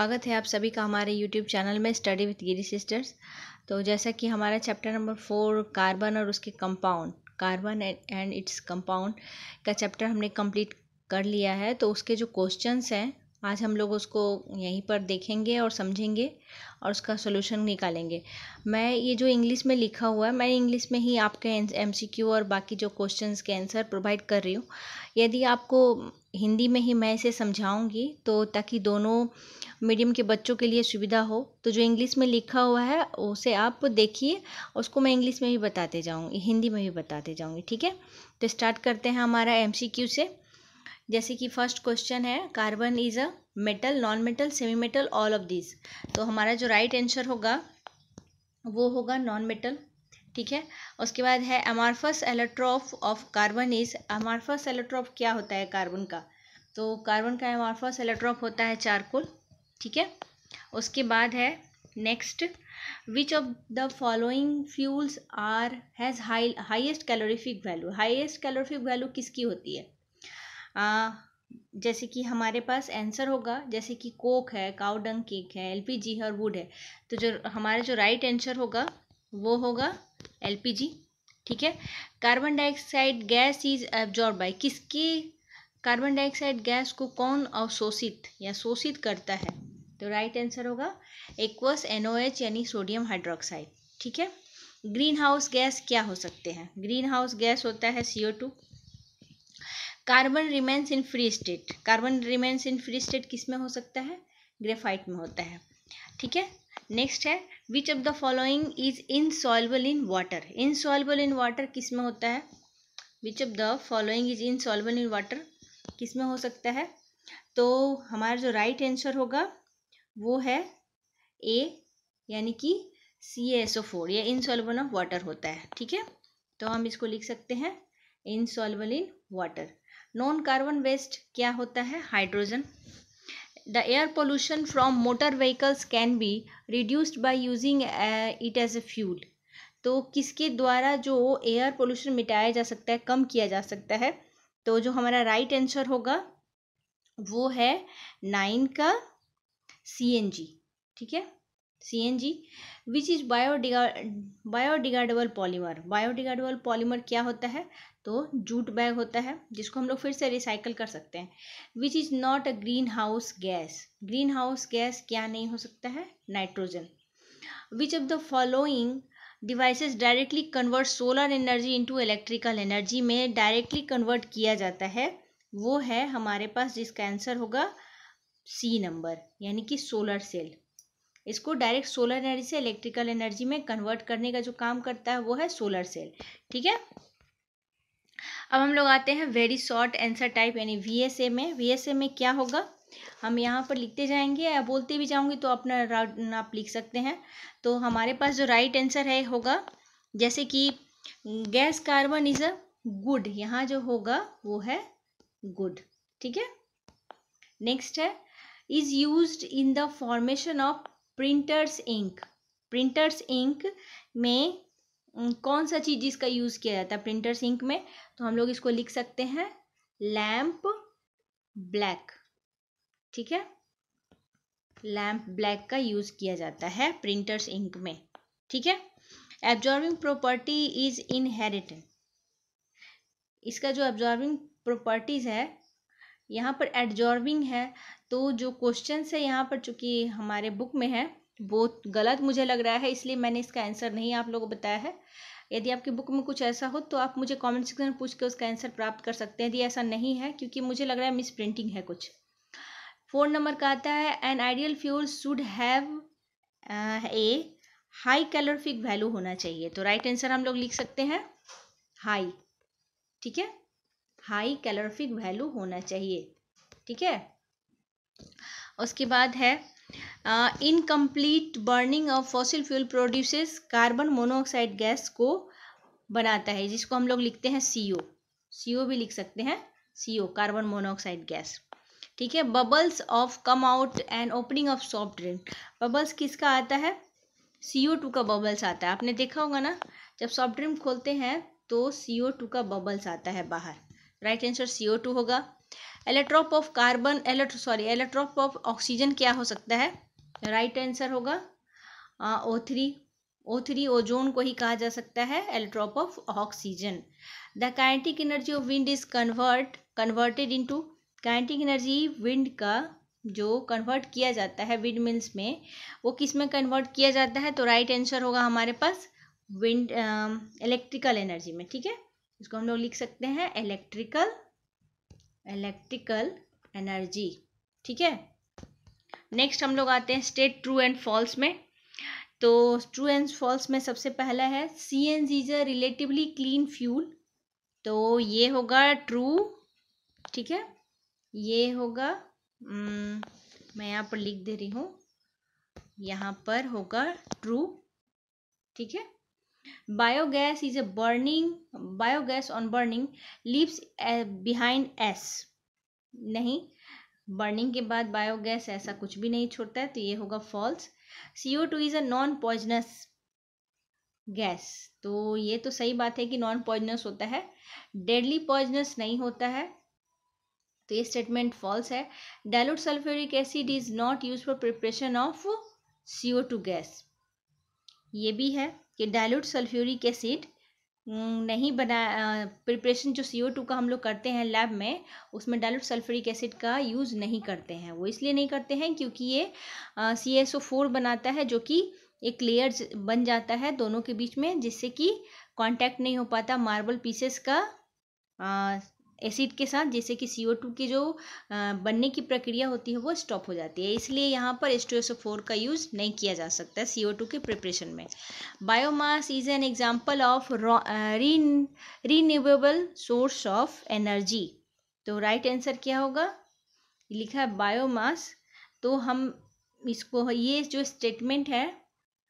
स्वागत है आप सभी का हमारे यूट्यूब चैनल में स्टडी विथ गिरी सिस्टर्स तो जैसा कि हमारा चैप्टर नंबर फोर कार्बन और उसके compound carbon and its compound का चैप्टर हमने कंप्लीट कर लिया है तो उसके जो क्वेश्चंस हैं आज हम लोग उसको यहीं पर देखेंगे और समझेंगे और उसका सोल्यूशन निकालेंगे मैं ये जो इंग्लिश में लिखा हुआ है मैं इंग्लिश में ही आपके एम और बाकी जो क्वेश्चन के आंसर प्रोवाइड कर रही हूँ यदि आपको हिंदी में ही मैं इसे समझाऊंगी तो ताकि दोनों मीडियम के बच्चों के लिए सुविधा हो तो जो इंग्लिश में लिखा हुआ है उसे आप देखिए उसको मैं इंग्लिश में भी बताते जाऊँगी हिंदी में भी बताते जाऊँगी ठीक है तो स्टार्ट करते हैं हमारा एम से जैसे कि फर्स्ट क्वेश्चन है carbon is a metal non metal semi metal all of this तो हमारा जो राइट right आंसर होगा वो होगा नॉन मेटल ठीक है उसके बाद है amorphous allotrope of carbon is amorphous allotrope क्या होता है कार्बन का तो कार्बन का अमार्फस एलेट्रॉफ होता है चारकोल ठीक है उसके बाद है next which of the following fuels are has high highest calorific value highest calorific value किसकी होती है आ, जैसे कि हमारे पास आंसर होगा जैसे कि कोक है काउडंग केक है एलपीजी है और वुड है तो जो हमारा जो राइट आंसर होगा वो होगा एलपीजी ठीक है carbon dioxide gas is absorb by किसकी कार्बन डाइऑक्साइड गैस को कौन अवशोषित या शोषित करता है तो राइट आंसर होगा एक्वस एनओएच यानी सोडियम हाइड्रोक्साइड ठीक है ग्रीन हाउस गैस क्या हो सकते हैं ग्रीन हाउस गैस होता है CO two carbon remains in free state carbon remains in free state किस में हो सकता है ग्रेफाइट में होता है ठीक है नेक्स्ट है which of the following is insoluble in water insoluble in water किस में होता है which of the following is insoluble in water किस में हो सकता है तो हमारा जो राइट right आंसर होगा वो है ए यानी कि सी एस ओ फोर या इनसॉल्वल ऑफ वाटर होता है ठीक है तो हम इसको लिख सकते हैं insoluble in water non carbon waste क्या होता है hydrogen the air pollution from motor vehicles can be reduced by using it as a fuel तो किसके द्वारा जो एयर पोल्यूशन मिटाया जा सकता है कम किया जा सकता है तो जो हमारा राइट right आंसर होगा वो है नाइन का सी एन जी ठीक है C N G which is बायोडिगा बायोडिगार्डेबल पॉलीमर बायोडिगार्डेबल पॉलीमर क्या होता है तो जूट बैग होता है जिसको हम लोग फिर से रिसाइकल कर सकते हैं which is not a green house gas green house gas क्या नहीं हो सकता है nitrogen which of the following devices directly convert solar energy into electrical energy में डायरेक्टली कन्वर्ट किया जाता है वो है हमारे पास जिसका आंसर होगा सी नंबर यानी कि सोलर सेल इसको डायरेक्ट सोलर एनर्जी से इलेक्ट्रिकल एनर्जी में कन्वर्ट करने का जो काम करता है वो है सोलर सेल ठीक है अब हम लोग आते हैं वेरी शॉर्ट आंसर टाइप यानी वी में वी में क्या होगा हम यहाँ पर लिखते जाएंगे या बोलते भी जाऊंगे तो अपना आप लिख सकते हैं तो हमारे पास जो राइट आंसर है होगा जैसे कि gas carbon is a good यहाँ जो होगा वो है गुड ठीक है नेक्स्ट है is used in the formation of printers ink printers ink में कौन सा चीज इसका यूज किया जाता है प्रिंटर्स इंक में तो हम लोग इसको लिख सकते हैं लैम्प ब्लैक ठीक है लैम्प ब्लैक का यूज किया जाता है प्रिंटर्स इंक में ठीक है एब्जॉर्बिंग प्रॉपर्टी इज इनहेरिटेड इसका जो एब्जॉर्बिंग प्रॉपर्टीज है यहाँ पर एडजॉर्विंग है तो जो क्वेश्चन है यहाँ पर चूंकि हमारे बुक में है वो गलत मुझे लग रहा है इसलिए मैंने इसका आंसर नहीं आप लोगों को बताया है यदि आपकी बुक में कुछ ऐसा हो तो आप मुझे कमेंट सेक्शन में पूछ के उसका आंसर प्राप्त कर सकते हैं यदि ऐसा नहीं है क्योंकि मुझे लग रहा है मिस प्रिंटिंग है कुछ फोर नंबर का आता है an ideal fuel should have a high calorific value होना चाहिए तो राइट right आंसर हम लोग लिख सकते हैं हाई ठीक है हाई कैलोरिफिक वैल्यू होना चाहिए ठीक है उसके बाद है incomplete burning of fossil fuel produces carbon monoxide gas को बनाता है जिसको हम लोग लिखते हैं सी ओ सी ओ भी लिख सकते हैं C O carbon monoxide gas ठीक है bubbles of come out and opening of soft drink bubbles किसका आता है सी ओ टू का बबल्स आता है आपने देखा होगा ना जब सॉफ्ट ड्रिंक खोलते हैं तो सी ओ टू का बबल्स आता है बाहर राइट आंसर ओ टू होगा allotrope of carbon allot sorry allotrope of oxygen क्या हो सकता है राइट right आंसर होगा O three O three ozone को ही कहा जा सकता है allotrope of oxygen the kinetic energy of wind is convert converted into kinetic energy wind का जो कन्वर्ट किया जाता है विंड मिल्स में वो किस में कन्वर्ट किया जाता है तो राइट right आंसर होगा हमारे पास विंड इलेक्ट्रिकल एनर्जी में ठीक है इसको हम लोग लिख सकते हैं इलेक्ट्रिकल इलेक्ट्रिकल एनर्जी ठीक है नेक्स्ट हम लोग आते हैं स्टेट ट्रू एंड फॉल्स में तो ट्रू एंड फॉल्स में सबसे पहला है C N G is a relatively clean fuel तो ये होगा ट्रू ठीक है ये होगा हम्म, मैं यहाँ पर लिख दे रही हूँ यहाँ पर होगा ट्रू ठीक है biogas is a burning biogas on burning leaves eh, behind s नहीं बर्निंग के बाद बायोगैस ऐसा कुछ भी नहीं छोड़ता है तो ये होगा false CO two is a poisonous gas तो ये तो सही बात है कि नॉन पॉइजनस होता है डेडली पॉइजनस नहीं होता है तो ये स्टेटमेंट फॉल्स है dilute sulphuric acid is not use for preparation of C O two gas ये भी है कि डायलूट सल्फ्यूरिक एसिड नहीं बना प्रिपरेशन जो सी ओ टू का हम लोग करते हैं लैब में उसमें डायलूट सल्फ्यूरिक एसिड का यूज़ नहीं करते हैं वो इसलिए नहीं करते हैं क्योंकि ये सी एस ओ फोर बनाता है जो कि एक लेयर बन जाता है दोनों के बीच में जिससे कि कांटेक्ट नहीं हो पाता मार्बल पीसेस का एसिड के साथ जैसे कि सी ओ टू की जो बनने की प्रक्रिया होती है वो स्टॉप हो जाती है इसलिए यहाँ पर एस्टोसोफोर का यूज़ नहीं किया जा सकता सी ओ टू के प्रिपरेशन में biomass is an example of renewable source of energy तो राइट right आंसर क्या होगा लिखा है बायोमास तो हम इसको ये जो स्टेटमेंट है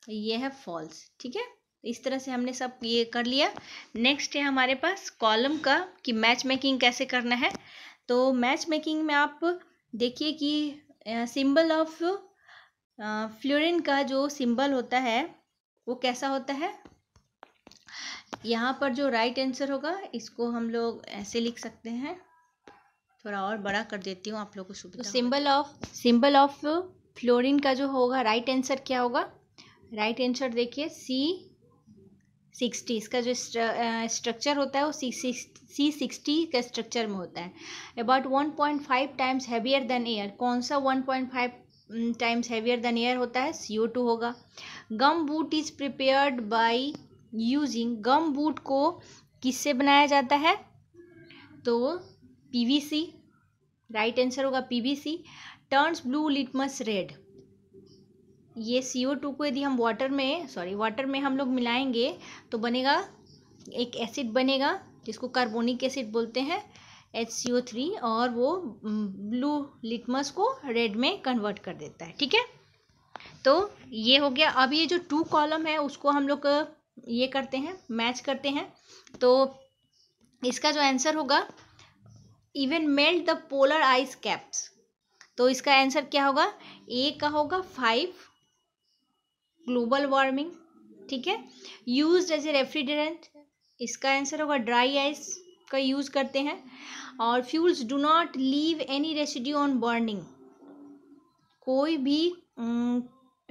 ये है फॉल्स ठीक है तो इस तरह से हमने सब ये कर लिया नेक्स्ट है हमारे पास कॉलम का कि मैच मेकिंग कैसे करना है तो मैच मेकिंग में आप देखिए कि सिंबल ऑफ फ्लोरिन का जो सिंबल होता है वो कैसा होता है यहाँ पर जो राइट right आंसर होगा इसको हम लोग ऐसे लिख सकते हैं थोड़ा और बड़ा कर देती हूँ आप लोगों को सुविधा तो symbol of symbol of fluorine का जो होगा राइट right आंसर क्या होगा राइट right आंसर देखिए सी सिक्सटी इसका जो स्ट्रक्चर होता है वो सी सिक्सटी का स्ट्रक्चर में होता है about one point five times heavier than air कौन सा one point five times heavier than air होता है सी ओ टू होगा gum boot is prepared by using gum boot को किससे बनाया जाता है तो P V C right answer होगा P V C turns blue litmus red ये सी ओ टू को यदि हम वाटर में सॉरी वाटर में हम लोग मिलाएंगे तो बनेगा एक एसिड बनेगा जिसको कार्बोनिक एसिड बोलते हैं एच सी ओ थ्री और वो ब्लू लिटमस को रेड में कन्वर्ट कर देता है ठीक है तो ये हो गया अब ये जो टू कॉलम है उसको हम लोग ये करते हैं मैच करते हैं तो इसका जो आंसर होगा even melt the polar ice caps तो इसका आंसर क्या होगा ए का होगा फाइव ग्लोबल वार्मिंग ठीक है यूज एज ए रेफ्रिजरेंट इसका आंसर होगा ड्राई आइस का यूज करते हैं और fuels do not leave any residue on burning कोई भी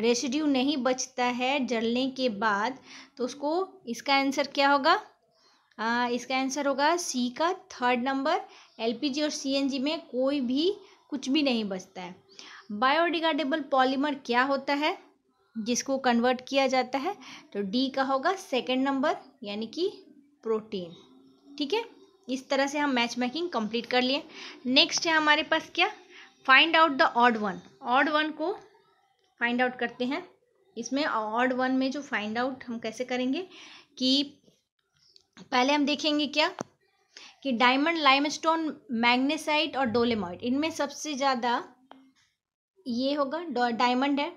रेसिड्यू नहीं बचता है जलने के बाद तो उसको इसका आंसर क्या होगा आ, इसका आंसर होगा सी का थर्ड नंबर एलपीजी और सीएनजी में कोई भी कुछ भी नहीं बचता है बायोडिग्रेडेबल पॉलीमर क्या होता है जिसको कन्वर्ट किया जाता है तो डी का होगा सेकेंड नंबर यानी कि प्रोटीन ठीक है इस तरह से हम मैच मेकिंग कंप्लीट कर लिए नेक्स्ट है हमारे पास क्या find out the odd one odd one को फाइंड आउट करते हैं इसमें ऑड वन में जो फाइंड आउट हम कैसे करेंगे कि पहले हम देखेंगे क्या कि डायमंड लाइमस्टोन मैग्नेसाइट और डोलेमाइट इनमें सबसे ज़्यादा ये होगा डायमंड है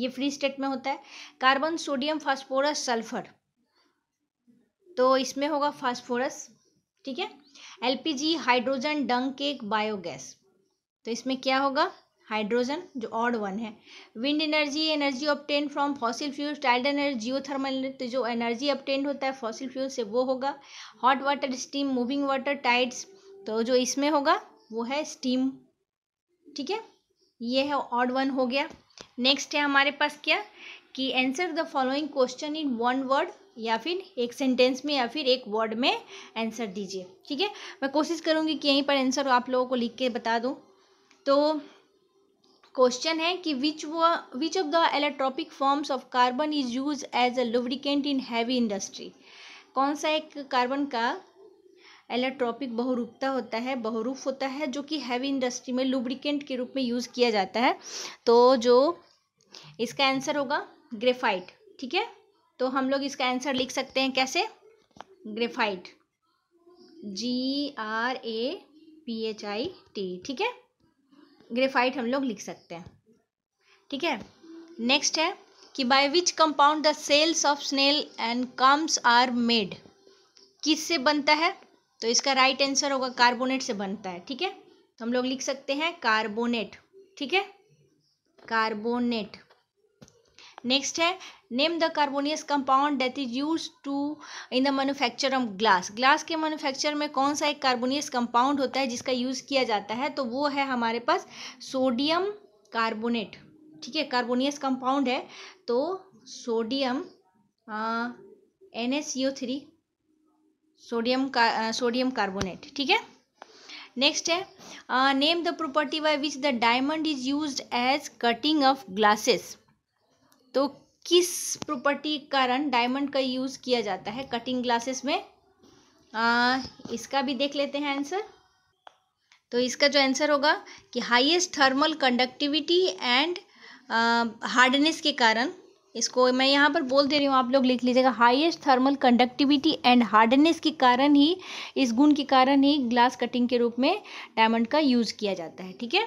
ये फ्री स्टेट में होता है कार्बन सोडियम फास्फोरस सल्फर तो इसमें होगा फास्फोरस ठीक है LPG hydrogen dung cake biogas तो इसमें क्या होगा हाइड्रोजन जो ऑड वन है wind energy energy obtained from fossil fuel tidal energy thermal तो जो एनर्जी ऑप्टेन होता है फॉसिल फ्यूल से वो होगा hot water steam moving water tides तो जो इसमें होगा वो है स्टीम ठीक है ये है ऑड वन हो गया नेक्स्ट है हमारे पास क्या कि answer the following question in one word या फिर एक सेंटेंस में या फिर एक वर्ड में आंसर दीजिए ठीक है मैं कोशिश करूँगी कि यहीं पर आंसर आप लोगों को लिख के बता दूँ तो क्वेश्चन है कि विच व which of the allotropic forms of carbon is use as a lubricant in heavy industry कौन सा एक कार्बन का एलेक्ट्रॉपिक बहुरूपता होता है बहुरूप होता है जो कि हैवी इंडस्ट्री में लुब्रिकेंट के रूप में यूज़ किया जाता है तो जो इसका आंसर होगा ग्रेफाइट ठीक है तो हम लोग इसका आंसर लिख सकते हैं कैसे graphite G R A P H I T ठीक है ग्रेफाइट हम लोग लिख सकते हैं ठीक है नेक्स्ट है कि by which compound the shells of snail and conchs are made किस से बनता है तो इसका राइट right आंसर होगा कार्बोनेट से बनता है ठीक है तो हम लोग लिख सकते हैं कार्बोनेट ठीक है कार्बोनेट नेक्स्ट है name the carbonaceous compound that is use to in the manufacture of glass glass के मैनुफैक्चर में कौन सा एक कार्बोनियस कंपाउंड होता है जिसका यूज़ किया जाता है तो वो है हमारे पास सोडियम कार्बोनेट ठीक है कार्बोनियस कंपाउंड है तो sodium N S C O three sodium का सोडियम कार्बोनेट ठीक है नेक्स्ट है name the property by which the diamond is use as cutting of glasses तो किस प्रॉपर्टी कारण डायमंड का यूज़ किया जाता है कटिंग ग्लासेस में आ, uh, इसका भी देख लेते हैं आंसर तो इसका जो आंसर होगा कि highest thermal conductivity and hardness के कारण इसको मैं यहाँ पर बोल दे रही हूँ आप लोग लिख लीजिएगा highest thermal conductivity and hardness के कारण ही इस गुण के कारण ही ग्लास कटिंग के रूप में डायमंड का यूज़ किया जाता है ठीक है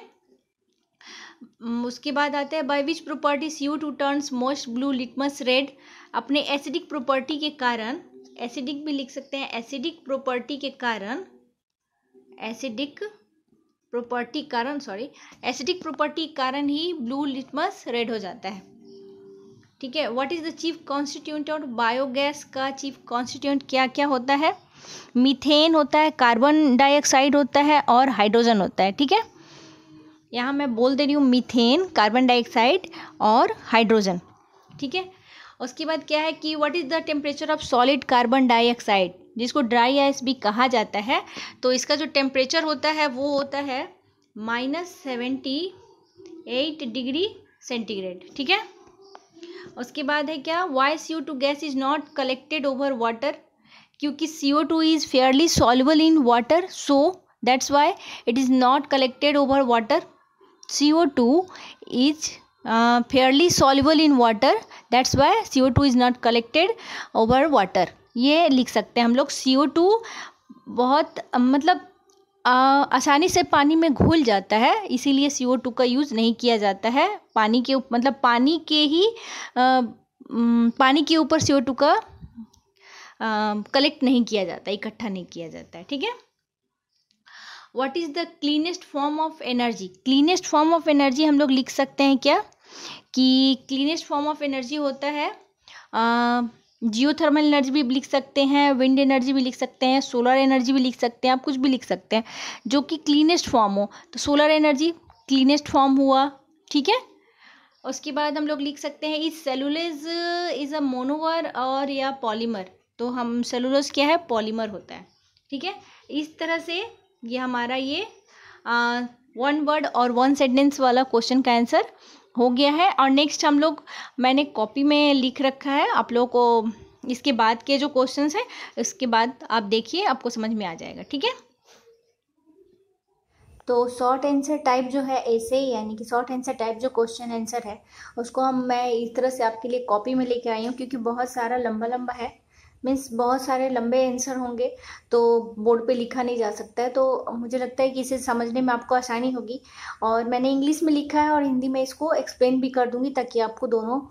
उसके बाद आता है by which property you two turns most blue litmus red अपने एसिडिक प्रॉपर्टी के कारण एसिडिक भी लिख सकते हैं एसिडिक प्रॉपर्टी के कारण एसिडिक प्रॉपर्टी कारण सॉरी एसिडिक प्रॉपर्टी कारण ही ब्लू लिटमस रेड हो जाता है ठीक है what is the chief constituent of biogas का चीफ कॉन्स्टिट्यूंट क्या क्या होता है मीथेन होता है कार्बन डाइऑक्साइड होता है और हाइड्रोजन होता है ठीक है यहाँ मैं बोल दे रही हूँ मीथेन कार्बन डाइऑक्साइड और हाइड्रोजन ठीक है उसके बाद क्या है कि what is the temperature of solid carbon dioxide जिसको ड्राई आइस भी कहा जाता है तो इसका जो टेम्परेचर होता है वो होता है minus seventy eight degree centigrade ठीक है उसके बाद है क्या why C O two gas is not collected over water क्योंकि C O two is fairly soluble in water so that's why it is not collected over water C O two is fairly soluble in water that's why C O two is not collected over water ये लिख सकते हैं हम लोग सी O to बहुत मतलब आसानी से पानी में घुल जाता है इसीलिए सी ओ टू का यूज़ नहीं किया जाता है पानी के मतलब पानी के ही पानी के ऊपर सी ओ टू का कलेक्ट नहीं किया जाता इकट्ठा नहीं किया जाता है ठीक है what is the cleanest form of energy cleanest form of energy हम लोग लिख सकते हैं क्या कि क्लीनेस्ट फॉर्म ऑफ एनर्जी होता है जियोथर्मल एनर्जी भी लिख सकते हैं विंड एनर्जी भी लिख सकते हैं सोलर एनर्जी भी लिख सकते हैं आप कुछ भी लिख सकते हैं जो कि क्लीनेस्ट फॉर्म हो तो सोलर एनर्जी क्लीनेस्ट फॉर्म हुआ ठीक है उसके बाद हम लोग लिख सकते हैं इस सेलुलज इज़ अ मोनोवर और या पॉलीमर तो हम सेलुलोज क्या है पॉलीमर होता है ठीक है इस तरह से ये हमारा ये वन वर्ड और वन सेंटेंस वाला क्वेश्चन का आंसर हो गया है और नेक्स्ट हम लोग मैंने कॉपी में लिख रखा है आप लोगों को इसके बाद के जो क्वेश्चंस हैं इसके बाद आप देखिए आपको समझ में आ जाएगा ठीक है तो शॉर्ट आंसर टाइप जो है ऐसे ही यानी कि शॉर्ट आंसर टाइप जो क्वेश्चन आंसर है उसको हम मैं इस तरह से आपके लिए कॉपी में लेके आई हूँ क्योंकि बहुत सारा लंबा लंबा है मीन्स बहुत सारे लंबे आंसर होंगे तो बोर्ड पे लिखा नहीं जा सकता है तो मुझे लगता है कि इसे समझने में आपको आसानी होगी और मैंने इंग्लिश में लिखा है और हिंदी में इसको एक्सप्लेन भी कर दूँगी ताकि आपको दोनों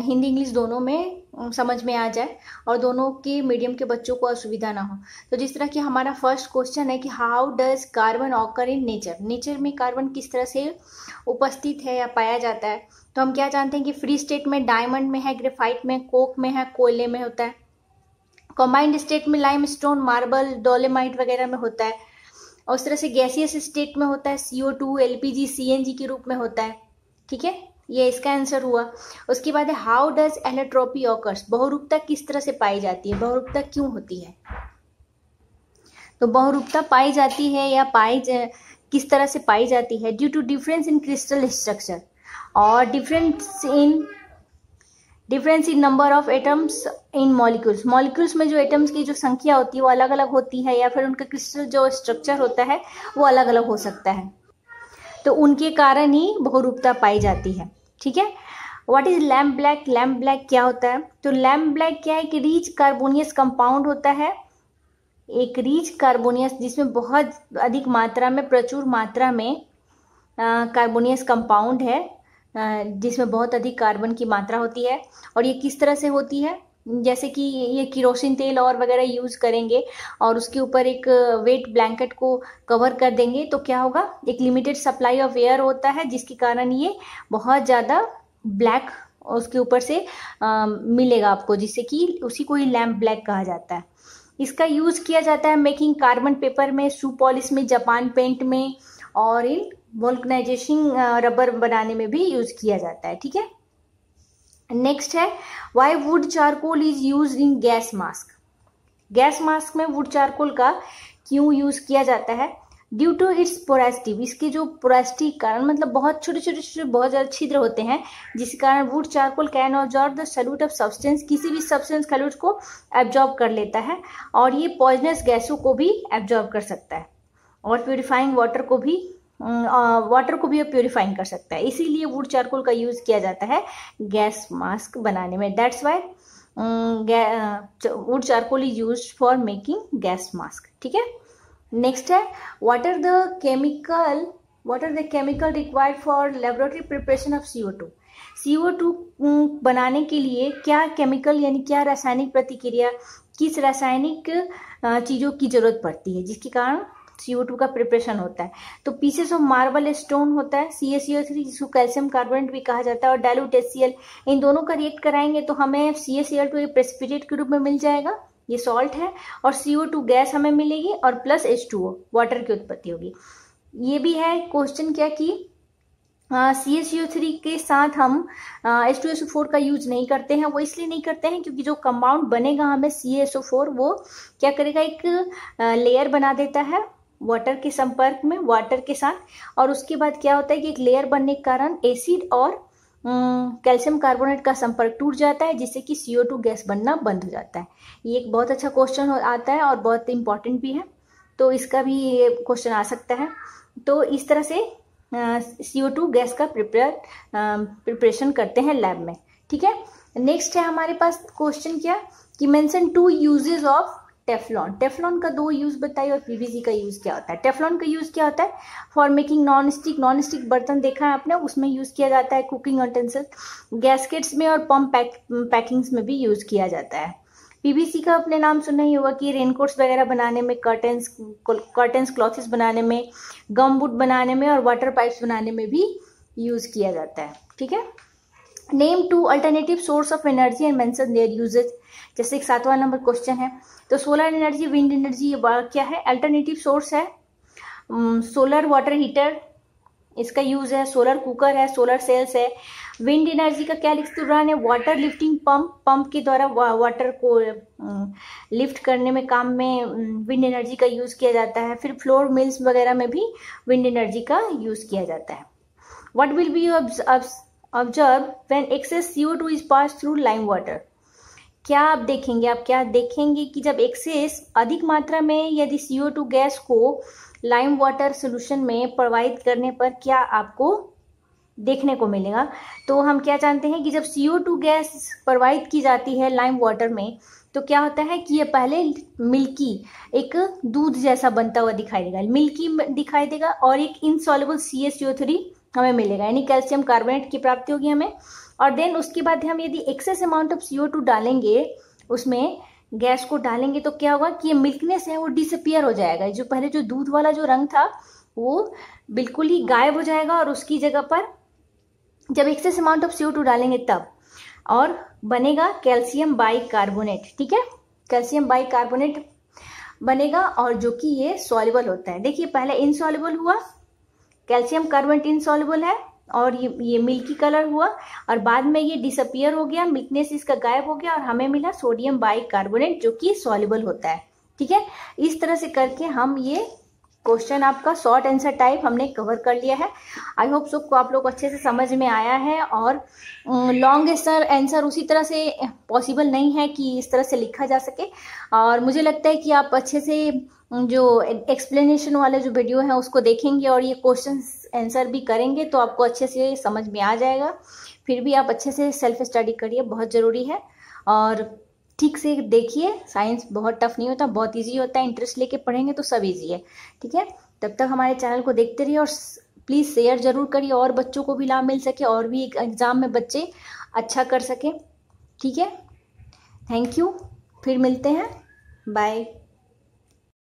हिंदी इंग्लिश दोनों में समझ में आ जाए और दोनों के मीडियम के बच्चों को असुविधा ना हो तो जिस तरह की हमारा फर्स्ट क्वेश्चन है कि how does carbon occur in nature nature में कार्बन किस तरह से उपस्थित है या पाया जाता है तो हम क्या जानते हैं कि फ्री स्टेट में डायमंड में है ग्रेफाइट में कोक में है कोयले में होता है कॉम्बाइंड स्टेट में लाइम स्टोन मार्बल डोलेमाइट वगैरह में होता है और उस तरह से गैसियस स्टेट में होता है C O two L P G C N G के रूप में होता है ठीक है ये इसका आंसर हुआ उसके बाद है हाउ डज एलेट्रोपी ऑकर्स बहुरूपता किस तरह से पाई जाती है बहुरूपता क्यों होती है तो बहुरूपता पाई जाती है या पाई जा, किस तरह से पाई जाती है due to difference in crystal structure और difference in difference in number of atoms in molecules molecules में जो एटम्स की जो संख्या होती है वो अलग अलग होती है या फिर उनका क्रिस्टल जो स्ट्रक्चर होता है वो अलग अलग हो सकता है तो उनके कारण ही बहुरूपता पाई जाती है ठीक है what is lamp black lamp black क्या होता है तो लैम्प ब्लैक क्या है कि रीच कार्बोनियस कंपाउंड होता है एक रीच कार्बोनियस जिसमें बहुत अधिक मात्रा में प्रचुर मात्रा में कार्बोनियस कंपाउंड है जिसमें बहुत अधिक कार्बन की मात्रा होती है और ये किस तरह से होती है जैसे कि ये किरोसिन तेल और वगैरह यूज करेंगे और उसके ऊपर एक वेट ब्लैंकेट को कवर कर देंगे तो क्या होगा एक लिमिटेड सप्लाई ऑफ एयर होता है जिसके कारण ये बहुत ज़्यादा ब्लैक उसके ऊपर से आ, मिलेगा आपको जिससे कि उसी को ही लैम्प ब्लैक कहा जाता है इसका यूज़ किया जाता है मेकिंग कार्बन पेपर में सू पॉलिश में जापान पेंट में और इन वोल्कनाइजेशन रबर uh, बनाने में भी यूज़ किया जाता है ठीक है नेक्स्ट है why wood charcoal is use in gas mask gas mask में वुड चारकोल का क्यों यूज किया जाता है ड्यू टू इट्स पोरेस्टिव इसके जो पोरास्टी कारण मतलब बहुत छोटे छोटे छोटे बहुत ज़्यादा छिद्र होते हैं जिस कारण wood charcoal can absorb the solute of substance किसी भी सब्सटेंस सल्यूट को एब्जॉर्ब कर लेता है और ये पॉइजनस गैसों को भी एब्जॉर्ब कर सकता है और प्योरीफाइंग वाटर को भी वाटर को भी प्योरीफाइंग कर सकता है इसीलिए वुड चारकोल का यूज़ किया जाता है गैस मास्क बनाने में that's why wood charcoal is use for making gas mask ठीक है नेक्स्ट है what are the chemical what are the chemical required for laboratory preparation of C O two C O two बनाने के लिए क्या chemical यानी क्या रासायनिक प्रतिक्रिया किस रासायनिक चीज़ों की जरूरत पड़ती है जिसके कारण सी टू का प्रिपरेशन होता है तो पीसेस ऑफ मार्बल स्टोन होता है सी एस थ्री जिसको कैल्शियम कार्बोनेट भी कहा जाता है और डायलूट एस इन दोनों का रिएक्ट कराएंगे तो हमें सी एस टू प्रेसिपिटेट के रूप में मिल जाएगा ये सॉल्ट है और सी ओ टू गैस हमें मिलेगी और plus H two O water की उत्पत्ति होगी ये भी है क्वेश्चन क्या कि सी एस यू थ्री के साथ हम H two S O four का यूज नहीं करते हैं वो इसलिए नहीं करते हैं क्योंकि जो कंपाउंड बनेगा हमें सी एस ओ फोर वो क्या करेगा एक लेयर बना देता है वाटर के संपर्क में वाटर के साथ और उसके बाद क्या होता है कि एक लेयर बनने के कारण एसिड और कैल्शियम हम्म, कार्बोनेट का संपर्क टूट जाता है जिससे कि सी गैस बनना बंद हो जाता है ये एक बहुत अच्छा क्वेश्चन आता है और बहुत इंपॉर्टेंट भी है तो इसका भी ये क्वेश्चन आ सकता है तो इस तरह से सी टू गैस का प्रिपेयर प्रिपरेशन करते हैं लैब में ठीक है नेक्स्ट है हमारे पास क्वेश्चन क्या कि mention two uses of Teflon Teflon का दो यूज़ बताइए और पीवीसी का यूज़ क्या होता है टेफलॉन का यूज़ क्या होता है for making non stick non stick बर्तन देखा है आपने उसमें यूज़ किया जाता है कुकिंग यूटेंसिल गैसकेट्स में और पम्प पैक पैकिंग्स में भी यूज़ किया जाता है पीवीसी का अपने नाम सुना ही होगा कि रेनकोट्स वगैरह बनाने में कर्टन्स कर्टन्स क्लॉथिस बनाने में गम बुट बनाने में और वाटर पाइप्स बनाने में भी यूज़ किया जाता है ठीक है name two alternative source of energy and mention their uses जैसे एक सातवां नंबर क्वेश्चन है तो सोलर एनर्जी विंड एनर्जी ये क्या है अल्टरनेटिव सोर्स है सोलर वाटर हीटर इसका यूज़ है सोलर कुकर है सोलर सेल्स है विंड एनर्जी का क्या लिखते उड़ान है वाटर लिफ्टिंग पंप पंप के द्वारा वा, वाटर को लिफ्ट करने में काम में विंड एनर्जी का यूज़ किया जाता है फिर फ्लोर मिल्स वगैरह में भी विंड एनर्जी का यूज़ किया जाता है what will be your observe when excess CO two is pass through lime water क्या आप देखेंगे आप क्या देखेंगे कि जब एक्सेस अधिक मात्रा में यदि सीओ टू गैस को लाइम वाटर सोल्यूशन में प्रोवाइड करने पर क्या आपको देखने को मिलेगा तो हम क्या जानते हैं कि जब सीओ टू गैस प्रोवाइड की जाती है लाइम वाटर में तो क्या होता है कि ये पहले मिल्की एक दूध जैसा बनता हुआ दिखाई देगा मिल्की दिखाई देगा और एक इनसॉल्युबल सी एस थ्री हमें मिलेगा यानी कैल्शियम कार्बोनेट की प्राप्ति होगी हमें और देन उसके बाद हम यदि excess amount of CO two डालेंगे उसमें गैस को डालेंगे तो क्या होगा कि ये मिल्कनेस है वो डिसअपियर हो जाएगा जो पहले जो दूध वाला जो रंग था वो बिल्कुल ही गायब हो जाएगा और उसकी जगह पर जब excess amount of CO two डालेंगे तब और बनेगा कैल्शियम बाई कार्बोनेट ठीक है कैल्शियम बाई कार्बोनेट बनेगा और जो कि ये सॉल्युबल होता है देखिए पहले इनसॉल्युबल हुआ कैल्शियम कार्बोनेट इनसॉल्युबल है और ये ये मिल्की कलर हुआ और बाद में ये डिसअपियर हो गया मिल्कनेस इसका गायब हो गया और हमें मिला सोडियम कार्बोनेट जो कि सॉल्युबल होता है ठीक है इस तरह से करके हम ये क्वेश्चन आपका शॉर्ट आंसर टाइप हमने कवर कर लिया है आई होप सुख को आप लोग अच्छे से समझ में आया है और लॉन्ग आंसर आंसर उसी तरह से पॉसिबल नहीं है कि इस तरह से लिखा जा सके और मुझे लगता है कि आप अच्छे से जो एक्सप्लेनेशन वाले जो वीडियो हैं उसको देखेंगे और ये क्वेश्चन आंसर भी करेंगे तो आपको अच्छे से समझ में आ जाएगा फिर भी आप अच्छे से सेल्फ स्टडी करिए बहुत ज़रूरी है और ठीक से देखिए साइंस बहुत टफ नहीं होता बहुत इजी होता है इंटरेस्ट लेके पढ़ेंगे तो सब इजी है ठीक है तब तक हमारे चैनल को देखते रहिए और प्लीज़ शेयर ज़रूर करिए और बच्चों को भी लाभ मिल सके और भी एग्ज़ाम में बच्चे अच्छा कर सकें ठीक है थैंक यू फिर मिलते हैं बाय